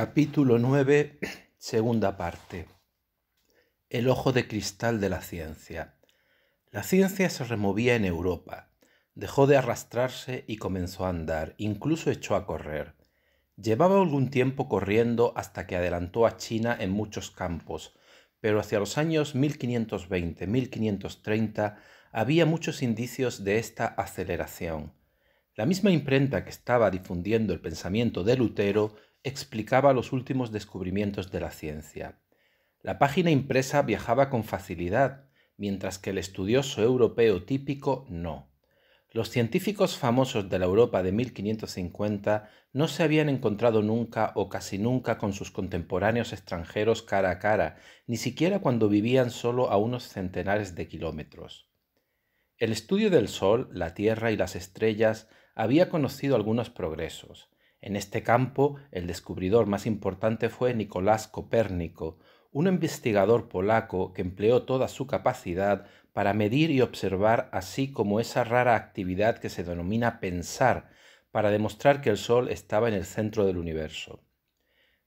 Capítulo 9, segunda parte. El ojo de cristal de la ciencia. La ciencia se removía en Europa, dejó de arrastrarse y comenzó a andar, incluso echó a correr. Llevaba algún tiempo corriendo hasta que adelantó a China en muchos campos, pero hacia los años 1520-1530 había muchos indicios de esta aceleración. La misma imprenta que estaba difundiendo el pensamiento de Lutero explicaba los últimos descubrimientos de la ciencia. La página impresa viajaba con facilidad, mientras que el estudioso europeo típico no. Los científicos famosos de la Europa de 1550 no se habían encontrado nunca o casi nunca con sus contemporáneos extranjeros cara a cara, ni siquiera cuando vivían solo a unos centenares de kilómetros. El estudio del Sol, la Tierra y las estrellas había conocido algunos progresos, en este campo, el descubridor más importante fue Nicolás Copérnico, un investigador polaco que empleó toda su capacidad para medir y observar así como esa rara actividad que se denomina pensar, para demostrar que el Sol estaba en el centro del universo.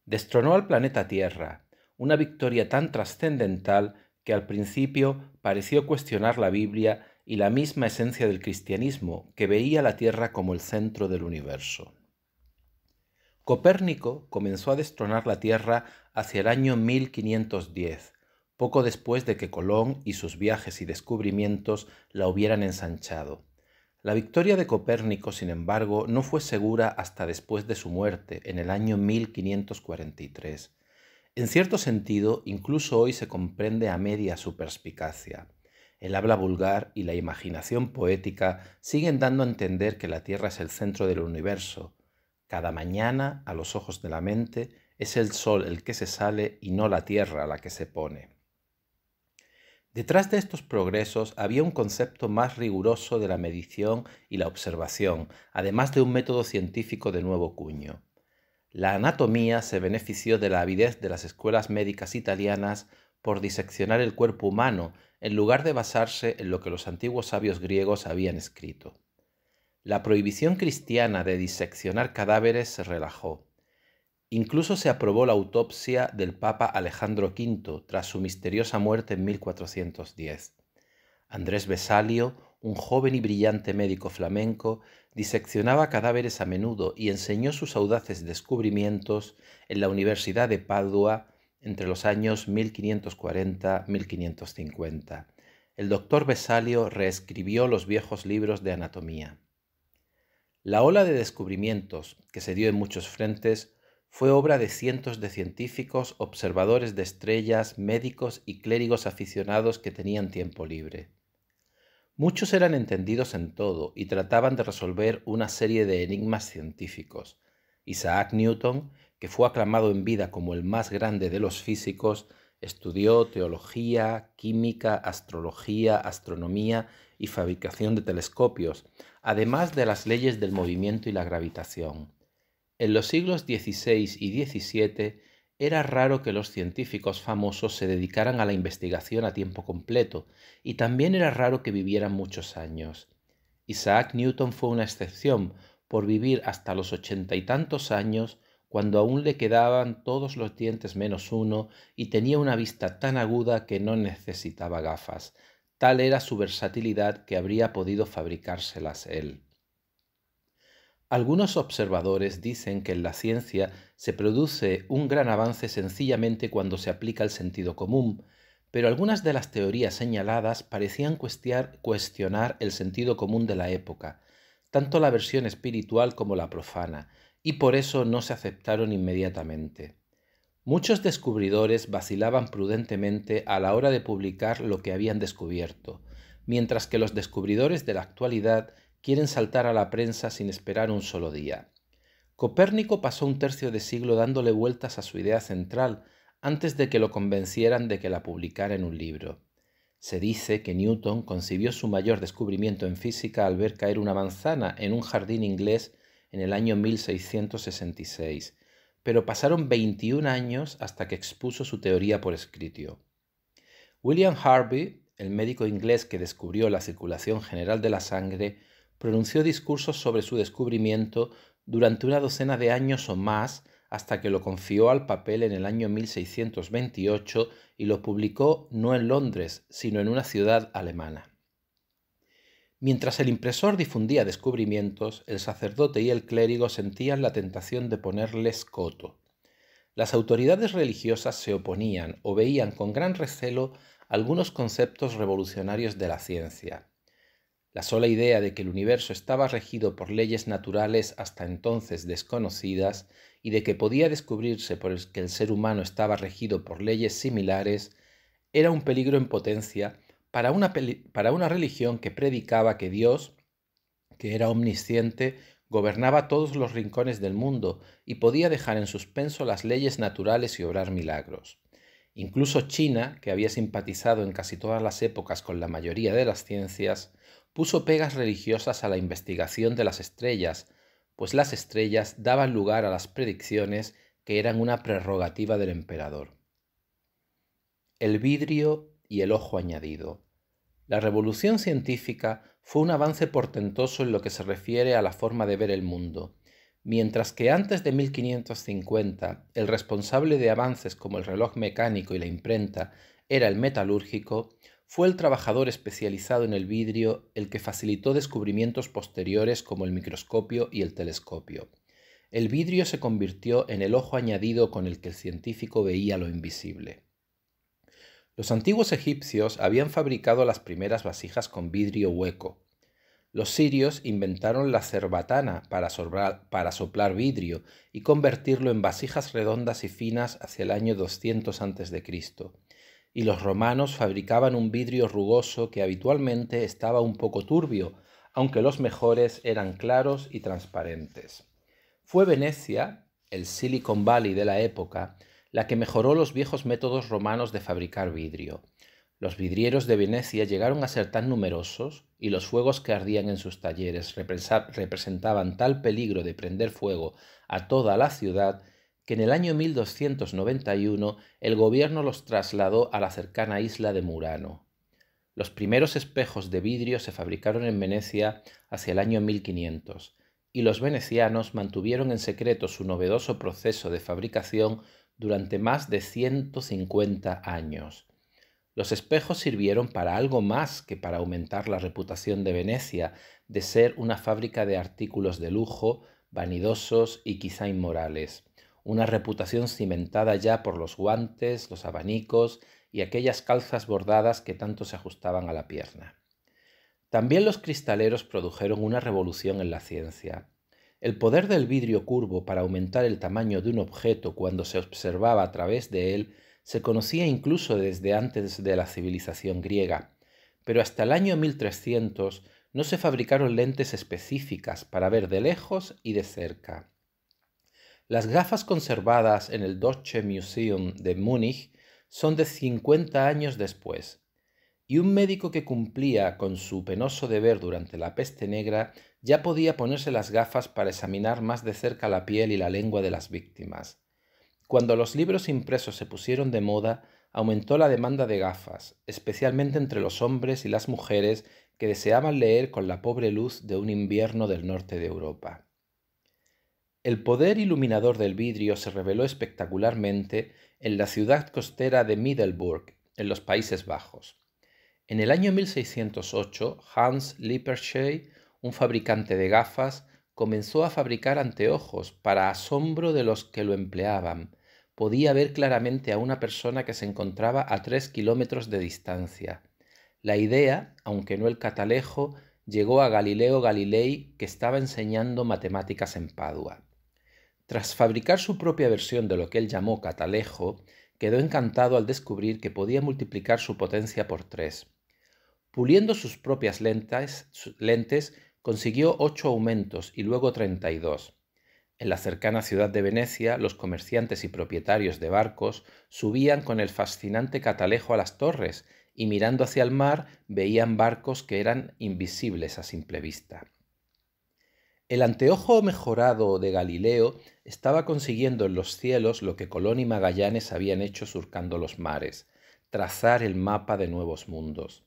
Destronó al planeta Tierra, una victoria tan trascendental que al principio pareció cuestionar la Biblia y la misma esencia del cristianismo, que veía la Tierra como el centro del universo. Copérnico comenzó a destronar la Tierra hacia el año 1510, poco después de que Colón y sus viajes y descubrimientos la hubieran ensanchado. La victoria de Copérnico, sin embargo, no fue segura hasta después de su muerte, en el año 1543. En cierto sentido, incluso hoy se comprende a media su perspicacia. El habla vulgar y la imaginación poética siguen dando a entender que la Tierra es el centro del universo, cada mañana, a los ojos de la mente, es el sol el que se sale y no la tierra la que se pone. Detrás de estos progresos había un concepto más riguroso de la medición y la observación, además de un método científico de nuevo cuño. La anatomía se benefició de la avidez de las escuelas médicas italianas por diseccionar el cuerpo humano en lugar de basarse en lo que los antiguos sabios griegos habían escrito. La prohibición cristiana de diseccionar cadáveres se relajó. Incluso se aprobó la autopsia del Papa Alejandro V tras su misteriosa muerte en 1410. Andrés Besalio, un joven y brillante médico flamenco, diseccionaba cadáveres a menudo y enseñó sus audaces descubrimientos en la Universidad de Padua entre los años 1540-1550. El doctor Besalio reescribió los viejos libros de anatomía. La ola de descubrimientos que se dio en muchos frentes fue obra de cientos de científicos, observadores de estrellas, médicos y clérigos aficionados que tenían tiempo libre. Muchos eran entendidos en todo y trataban de resolver una serie de enigmas científicos. Isaac Newton, que fue aclamado en vida como el más grande de los físicos, estudió teología, química, astrología, astronomía y fabricación de telescopios, además de las leyes del movimiento y la gravitación. En los siglos XVI y XVII era raro que los científicos famosos se dedicaran a la investigación a tiempo completo, y también era raro que vivieran muchos años. Isaac Newton fue una excepción por vivir hasta los ochenta y tantos años, cuando aún le quedaban todos los dientes menos uno y tenía una vista tan aguda que no necesitaba gafas, Tal era su versatilidad que habría podido fabricárselas él. Algunos observadores dicen que en la ciencia se produce un gran avance sencillamente cuando se aplica el sentido común, pero algunas de las teorías señaladas parecían cuestionar el sentido común de la época, tanto la versión espiritual como la profana, y por eso no se aceptaron inmediatamente. Muchos descubridores vacilaban prudentemente a la hora de publicar lo que habían descubierto, mientras que los descubridores de la actualidad quieren saltar a la prensa sin esperar un solo día. Copérnico pasó un tercio de siglo dándole vueltas a su idea central antes de que lo convencieran de que la publicara en un libro. Se dice que Newton concibió su mayor descubrimiento en física al ver caer una manzana en un jardín inglés en el año 1666 pero pasaron 21 años hasta que expuso su teoría por escrito. William Harvey, el médico inglés que descubrió la circulación general de la sangre, pronunció discursos sobre su descubrimiento durante una docena de años o más hasta que lo confió al papel en el año 1628 y lo publicó no en Londres, sino en una ciudad alemana. Mientras el impresor difundía descubrimientos, el sacerdote y el clérigo sentían la tentación de ponerles coto. Las autoridades religiosas se oponían o veían con gran recelo algunos conceptos revolucionarios de la ciencia. La sola idea de que el universo estaba regido por leyes naturales hasta entonces desconocidas y de que podía descubrirse por el que el ser humano estaba regido por leyes similares era un peligro en potencia para una, religión que predicaba que Dios, que era omnisciente, gobernaba todos los rincones del mundo y podía dejar en suspenso las leyes naturales y obrar milagros. Incluso China, que había simpatizado en casi todas las épocas con la mayoría de las ciencias, puso pegas religiosas a la investigación de las estrellas, pues las estrellas daban lugar a las predicciones que eran una prerrogativa del emperador. El vidrio y el ojo añadido. La revolución científica fue un avance portentoso en lo que se refiere a la forma de ver el mundo. Mientras que antes de 1550 el responsable de avances como el reloj mecánico y la imprenta era el metalúrgico, fue el trabajador especializado en el vidrio el que facilitó descubrimientos posteriores como el microscopio y el telescopio. El vidrio se convirtió en el ojo añadido con el que el científico veía lo invisible. Los antiguos egipcios habían fabricado las primeras vasijas con vidrio hueco. Los sirios inventaron la cerbatana para, soplar vidrio y convertirlo en vasijas redondas y finas hacia el año 200 a.C. Y los romanos fabricaban un vidrio rugoso que habitualmente estaba un poco turbio, aunque los mejores eran claros y transparentes. Fue Venecia, el Silicon Valley de la época, la que mejoró los viejos métodos romanos de fabricar vidrio. Los vidrieros de Venecia llegaron a ser tan numerosos y los fuegos que ardían en sus talleres representaban tal peligro de prender fuego a toda la ciudad que en el año 1291 el gobierno los trasladó a la cercana isla de Murano. Los primeros espejos de vidrio se fabricaron en Venecia hacia el año 1500, y los venecianos mantuvieron en secreto su novedoso proceso de fabricación durante más de 150 años. Los espejos sirvieron para algo más que para aumentar la reputación de Venecia de ser una fábrica de artículos de lujo, vanidosos y quizá inmorales, una reputación cimentada ya por los guantes, los abanicos y aquellas calzas bordadas que tanto se ajustaban a la pierna. También los cristaleros produjeron una revolución en la ciencia. El poder del vidrio curvo para aumentar el tamaño de un objeto cuando se observaba a través de él se conocía incluso desde antes de la civilización griega, pero hasta el año 1300 no se fabricaron lentes específicas para ver de lejos y de cerca. Las gafas conservadas en el Deutsche Museum de Múnich son de 50 años después, y un médico que cumplía con su penoso deber durante la peste negra ya podía ponerse las gafas para examinar más de cerca la piel y la lengua de las víctimas. Cuando los libros impresos se pusieron de moda, aumentó la demanda de gafas, especialmente entre los hombres y las mujeres que deseaban leer con la pobre luz de un invierno del norte de Europa. El poder iluminador del vidrio se reveló espectacularmente en la ciudad costera de Middelburg, en los Países Bajos. En el año 1608, Hans Lippershey un fabricante de gafas comenzó a fabricar anteojos para asombro de los que lo empleaban. Podía ver claramente a una persona que se encontraba a tres kilómetros de distancia. La idea, aunque no el catalejo, llegó a Galileo Galilei, que estaba enseñando matemáticas en Padua. Tras fabricar su propia versión de lo que él llamó catalejo, quedó encantado al descubrir que podía multiplicar su potencia por tres. Puliendo sus propias lentes, lentes consiguió ocho aumentos y luego treinta y dos. En la cercana ciudad de Venecia, los comerciantes y propietarios de barcos subían con el fascinante catalejo a las torres y mirando hacia el mar veían barcos que eran invisibles a simple vista. El anteojo mejorado de Galileo estaba consiguiendo en los cielos lo que Colón y Magallanes habían hecho surcando los mares, trazar el mapa de nuevos mundos.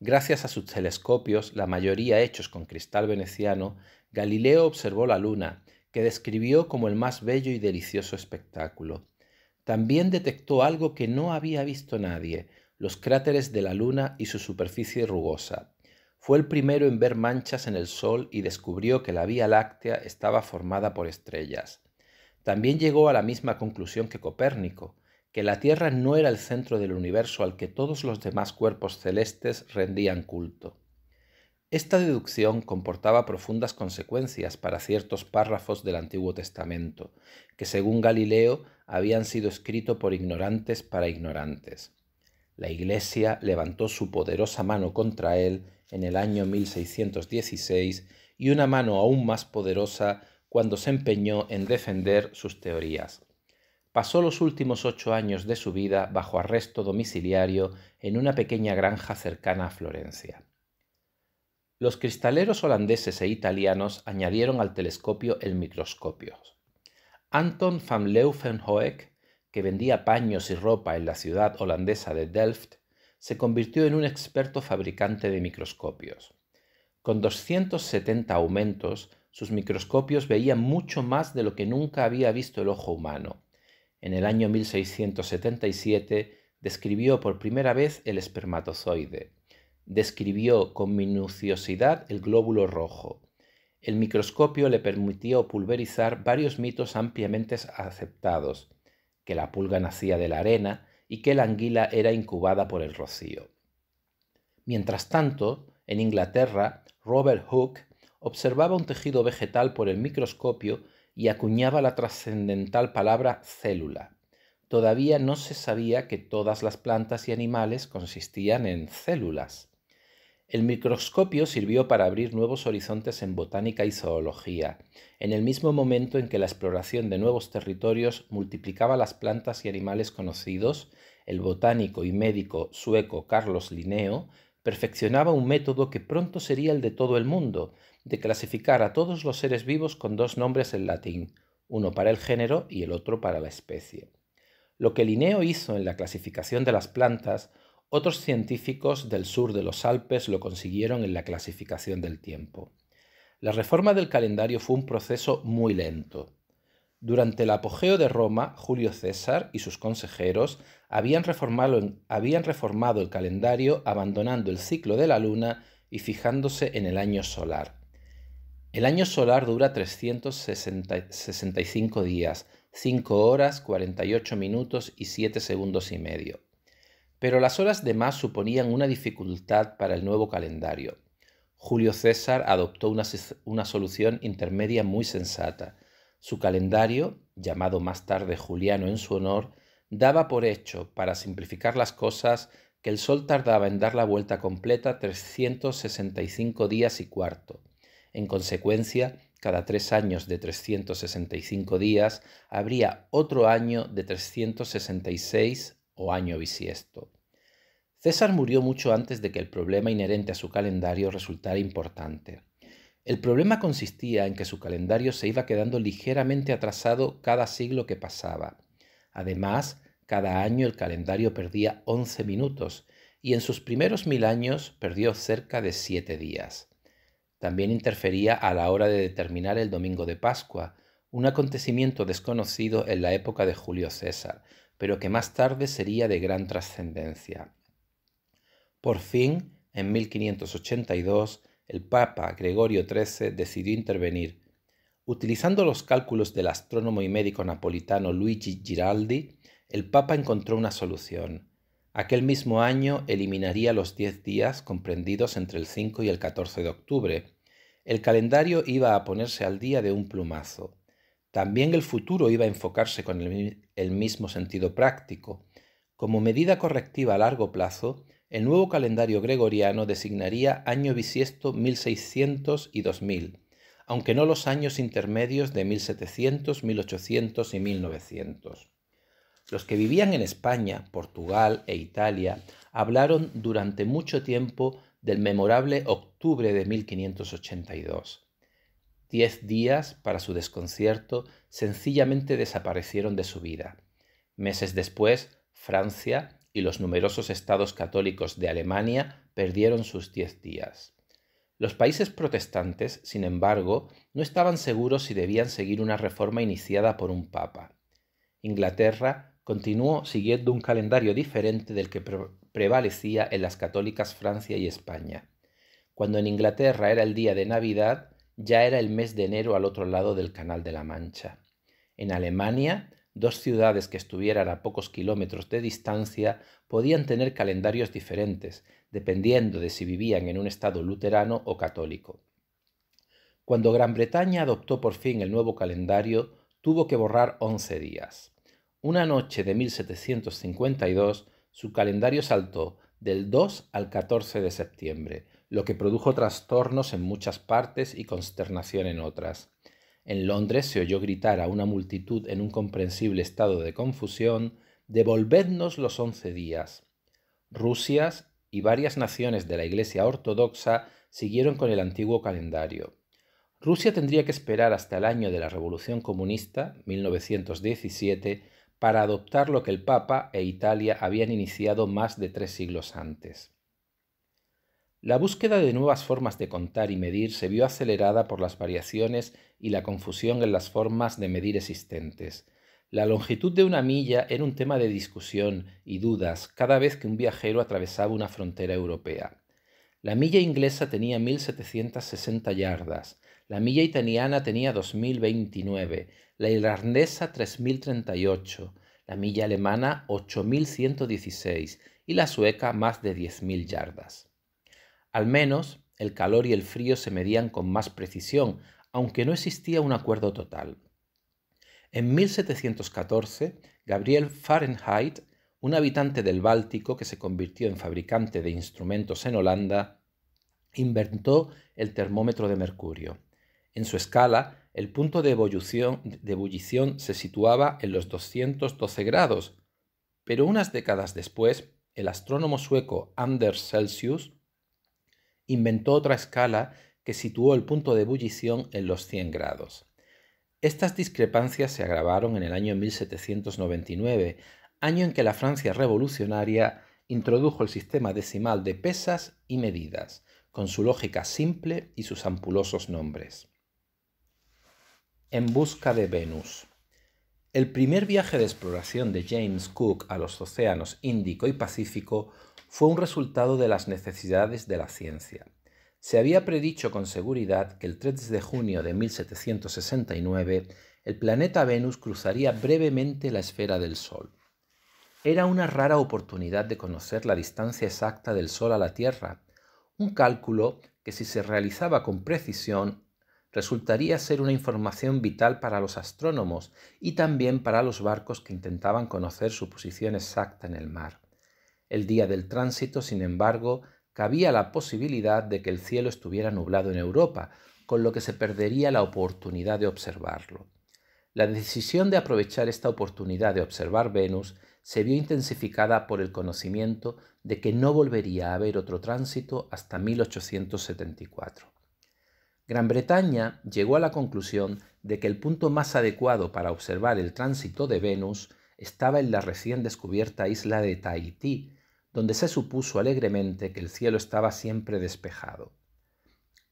Gracias a sus telescopios, la mayoría hechos con cristal veneciano, Galileo observó la luna, que describió como el más bello y delicioso espectáculo. También detectó algo que no había visto nadie, los cráteres de la luna y su superficie rugosa. Fue el primero en ver manchas en el sol y descubrió que la Vía Láctea estaba formada por estrellas. También llegó a la misma conclusión que Copérnico, que la Tierra no era el centro del universo al que todos los demás cuerpos celestes rendían culto. Esta deducción comportaba profundas consecuencias para ciertos párrafos del Antiguo Testamento, que según Galileo habían sido escritos por ignorantes para ignorantes. La Iglesia levantó su poderosa mano contra él en el año 1616 y una mano aún más poderosa cuando se empeñó en defender sus teorías pasó los últimos ocho años de su vida bajo arresto domiciliario en una pequeña granja cercana a Florencia. Los cristaleros holandeses e italianos añadieron al telescopio el microscopio. Anton van Leeuwenhoek, que vendía paños y ropa en la ciudad holandesa de Delft, se convirtió en un experto fabricante de microscopios. Con 270 aumentos, sus microscopios veían mucho más de lo que nunca había visto el ojo humano en el año 1677 describió por primera vez el espermatozoide. Describió con minuciosidad el glóbulo rojo. El microscopio le permitió pulverizar varios mitos ampliamente aceptados, que la pulga nacía de la arena y que la anguila era incubada por el rocío. Mientras tanto, en Inglaterra, Robert Hooke observaba un tejido vegetal por el microscopio y acuñaba la trascendental palabra célula. Todavía no se sabía que todas las plantas y animales consistían en células. El microscopio sirvió para abrir nuevos horizontes en botánica y zoología, en el mismo momento en que la exploración de nuevos territorios multiplicaba las plantas y animales conocidos, el botánico y médico sueco Carlos Linneo perfeccionaba un método que pronto sería el de todo el mundo, de clasificar a todos los seres vivos con dos nombres en latín, uno para el género y el otro para la especie. Lo que Linneo hizo en la clasificación de las plantas, otros científicos del sur de los Alpes lo consiguieron en la clasificación del tiempo. La reforma del calendario fue un proceso muy lento. Durante el apogeo de Roma, Julio César y sus consejeros habían reformado, habían reformado el calendario abandonando el ciclo de la luna y fijándose en el año solar. El año solar dura 365 días, 5 horas, 48 minutos y 7 segundos y medio. Pero las horas de más suponían una dificultad para el nuevo calendario. Julio César adoptó una, solución intermedia muy sensata. Su calendario, llamado más tarde Juliano en su honor, daba por hecho, para simplificar las cosas, que el Sol tardaba en dar la vuelta completa 365 días y cuarto, en consecuencia, cada tres años de 365 días habría otro año de 366 o año bisiesto. César murió mucho antes de que el problema inherente a su calendario resultara importante. El problema consistía en que su calendario se iba quedando ligeramente atrasado cada siglo que pasaba. Además, cada año el calendario perdía 11 minutos y en sus primeros mil años perdió cerca de 7 días. También interfería a la hora de determinar el domingo de Pascua, un acontecimiento desconocido en la época de Julio César, pero que más tarde sería de gran trascendencia. Por fin, en 1582, el Papa Gregorio XIII decidió intervenir. Utilizando los cálculos del astrónomo y médico napolitano Luigi Giraldi, el Papa encontró una solución. Aquel mismo año eliminaría los 10 días comprendidos entre el 5 y el 14 de octubre. El calendario iba a ponerse al día de un plumazo. También el futuro iba a enfocarse con el, mismo sentido práctico. Como medida correctiva a largo plazo, el nuevo calendario gregoriano designaría año bisiesto 1600 y 2000, aunque no los años intermedios de 1700, 1800 y 1900. Los que vivían en España, Portugal e Italia hablaron durante mucho tiempo del memorable octubre de 1582. Diez días para su desconcierto sencillamente desaparecieron de su vida. Meses después, Francia y los numerosos estados católicos de Alemania perdieron sus diez días. Los países protestantes, sin embargo, no estaban seguros si debían seguir una reforma iniciada por un papa. Inglaterra continuó siguiendo un calendario diferente del que prevalecía en las católicas Francia y España. Cuando en Inglaterra era el día de Navidad, ya era el mes de enero al otro lado del Canal de la Mancha. En Alemania, dos ciudades que estuvieran a pocos kilómetros de distancia podían tener calendarios diferentes, dependiendo de si vivían en un estado luterano o católico. Cuando Gran Bretaña adoptó por fin el nuevo calendario, tuvo que borrar 11 días. Una noche de 1752, su calendario saltó del 2 al 14 de septiembre, lo que produjo trastornos en muchas partes y consternación en otras. En Londres se oyó gritar a una multitud en un comprensible estado de confusión Devolvednos los once días. Rusias y varias naciones de la Iglesia Ortodoxa siguieron con el antiguo calendario. Rusia tendría que esperar hasta el año de la Revolución Comunista, 1917, para adoptar lo que el Papa e Italia habían iniciado más de tres siglos antes. La búsqueda de nuevas formas de contar y medir se vio acelerada por las variaciones y la confusión en las formas de medir existentes. La longitud de una milla era un tema de discusión y dudas cada vez que un viajero atravesaba una frontera europea. La milla inglesa tenía 1760 yardas, la milla italiana tenía 2.029, la irlandesa 3.038, la milla alemana 8.116 y la sueca más de 10.000 yardas. Al menos, el calor y el frío se medían con más precisión, aunque no existía un acuerdo total. En 1714, Gabriel Fahrenheit, un habitante del Báltico que se convirtió en fabricante de instrumentos en Holanda, inventó el termómetro de mercurio. En su escala, el punto de ebullición, se situaba en los 212 grados, pero unas décadas después, el astrónomo sueco Anders Celsius inventó otra escala que situó el punto de ebullición en los 100 grados. Estas discrepancias se agravaron en el año 1799, año en que la Francia revolucionaria introdujo el sistema decimal de pesas y medidas, con su lógica simple y sus ampulosos nombres. En busca de Venus. El primer viaje de exploración de James Cook a los océanos Índico y Pacífico fue un resultado de las necesidades de la ciencia. Se había predicho con seguridad que el 3 de junio de 1769 el planeta Venus cruzaría brevemente la esfera del Sol. Era una rara oportunidad de conocer la distancia exacta del Sol a la Tierra, un cálculo que si se realizaba con precisión resultaría ser una información vital para los astrónomos y también para los barcos que intentaban conocer su posición exacta en el mar. El día del tránsito, sin embargo, cabía la posibilidad de que el cielo estuviera nublado en Europa, con lo que se perdería la oportunidad de observarlo. La decisión de aprovechar esta oportunidad de observar Venus se vio intensificada por el conocimiento de que no volvería a haber otro tránsito hasta 1874. Gran Bretaña llegó a la conclusión de que el punto más adecuado para observar el tránsito de Venus estaba en la recién descubierta isla de Tahití, donde se supuso alegremente que el cielo estaba siempre despejado.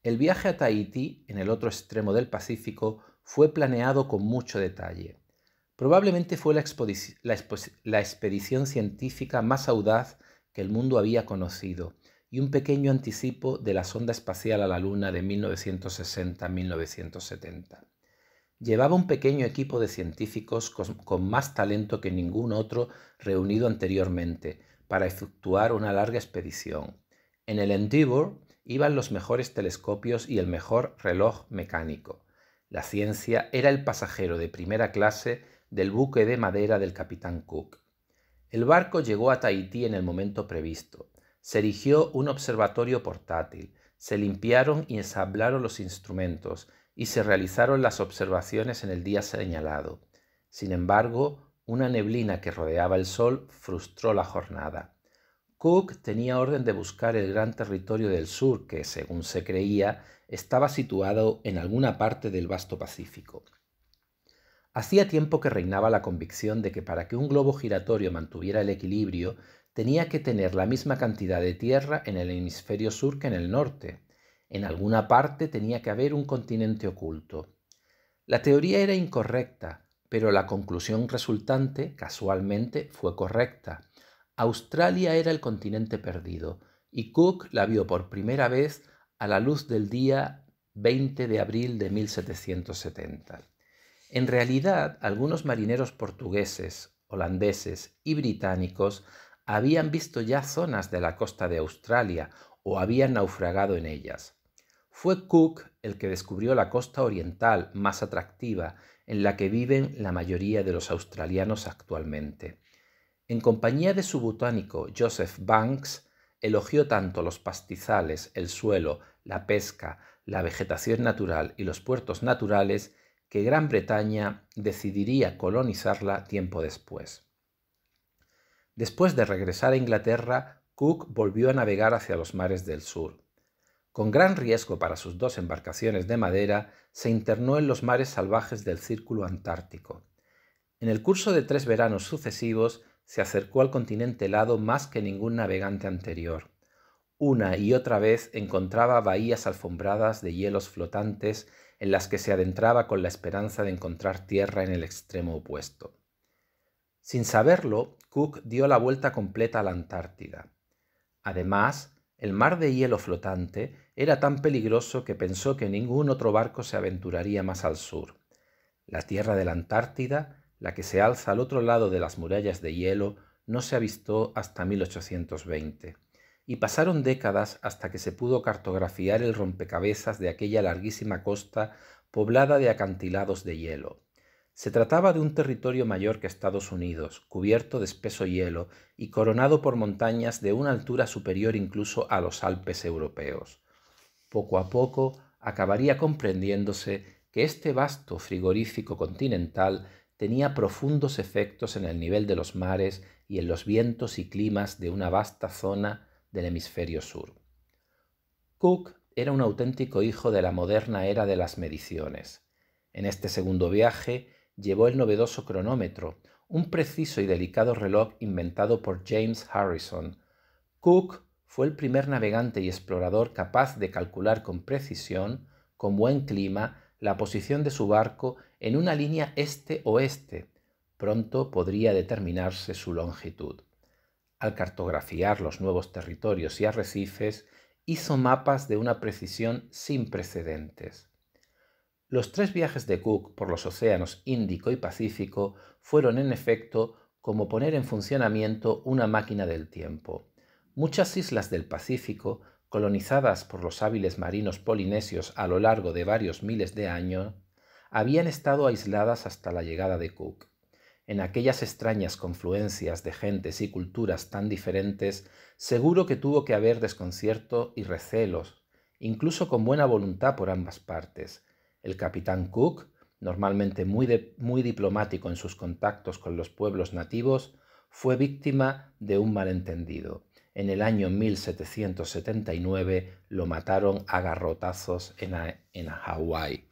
El viaje a Tahití, en el otro extremo del Pacífico, fue planeado con mucho detalle. Probablemente fue la, expedición científica más audaz que el mundo había conocido, y un pequeño anticipo de la sonda espacial a la Luna de 1960-1970. Llevaba un pequeño equipo de científicos con, más talento que ningún otro reunido anteriormente para efectuar una larga expedición. En el Endeavour iban los mejores telescopios y el mejor reloj mecánico. La ciencia era el pasajero de primera clase del buque de madera del capitán Cook. El barco llegó a Tahití en el momento previsto, se erigió un observatorio portátil, se limpiaron y ensamblaron los instrumentos y se realizaron las observaciones en el día señalado. Sin embargo, una neblina que rodeaba el sol frustró la jornada. Cook tenía orden de buscar el gran territorio del sur que, según se creía, estaba situado en alguna parte del vasto Pacífico. Hacía tiempo que reinaba la convicción de que para que un globo giratorio mantuviera el equilibrio tenía que tener la misma cantidad de tierra en el hemisferio sur que en el norte. En alguna parte tenía que haber un continente oculto. La teoría era incorrecta, pero la conclusión resultante, casualmente, fue correcta. Australia era el continente perdido, y Cook la vio por primera vez a la luz del día 20 de abril de 1770. En realidad, algunos marineros portugueses, holandeses y británicos habían visto ya zonas de la costa de Australia o habían naufragado en ellas. Fue Cook el que descubrió la costa oriental más atractiva en la que viven la mayoría de los australianos actualmente. En compañía de su botánico Joseph Banks, elogió tanto los pastizales, el suelo, la pesca, la vegetación natural y los puertos naturales que Gran Bretaña decidiría colonizarla tiempo después. Después de regresar a Inglaterra, Cook volvió a navegar hacia los mares del sur. Con gran riesgo para sus dos embarcaciones de madera, se internó en los mares salvajes del Círculo Antártico. En el curso de tres veranos sucesivos, se acercó al continente helado más que ningún navegante anterior. Una y otra vez encontraba bahías alfombradas de hielos flotantes en las que se adentraba con la esperanza de encontrar tierra en el extremo opuesto. Sin saberlo, Cook dio la vuelta completa a la Antártida. Además, el mar de hielo flotante era tan peligroso que pensó que ningún otro barco se aventuraría más al sur. La tierra de la Antártida, la que se alza al otro lado de las murallas de hielo, no se avistó hasta 1820, y pasaron décadas hasta que se pudo cartografiar el rompecabezas de aquella larguísima costa poblada de acantilados de hielo. Se trataba de un territorio mayor que Estados Unidos, cubierto de espeso hielo y coronado por montañas de una altura superior incluso a los Alpes europeos. Poco a poco acabaría comprendiéndose que este vasto frigorífico continental tenía profundos efectos en el nivel de los mares y en los vientos y climas de una vasta zona del hemisferio sur. Cook era un auténtico hijo de la moderna era de las mediciones. En este segundo viaje, llevó el novedoso cronómetro, un preciso y delicado reloj inventado por James Harrison. Cook fue el primer navegante y explorador capaz de calcular con precisión, con buen clima, la posición de su barco en una línea este-oeste. Pronto podría determinarse su longitud. Al cartografiar los nuevos territorios y arrecifes, hizo mapas de una precisión sin precedentes. Los tres viajes de Cook por los océanos Índico y Pacífico fueron en efecto como poner en funcionamiento una máquina del tiempo. Muchas islas del Pacífico, colonizadas por los hábiles marinos polinesios a lo largo de varios miles de años, habían estado aisladas hasta la llegada de Cook. En aquellas extrañas confluencias de gentes y culturas tan diferentes, seguro que tuvo que haber desconcierto y recelos, incluso con buena voluntad por ambas partes, el capitán Cook, normalmente muy, diplomático en sus contactos con los pueblos nativos, fue víctima de un malentendido. En el año 1779 lo mataron a garrotazos en Hawái.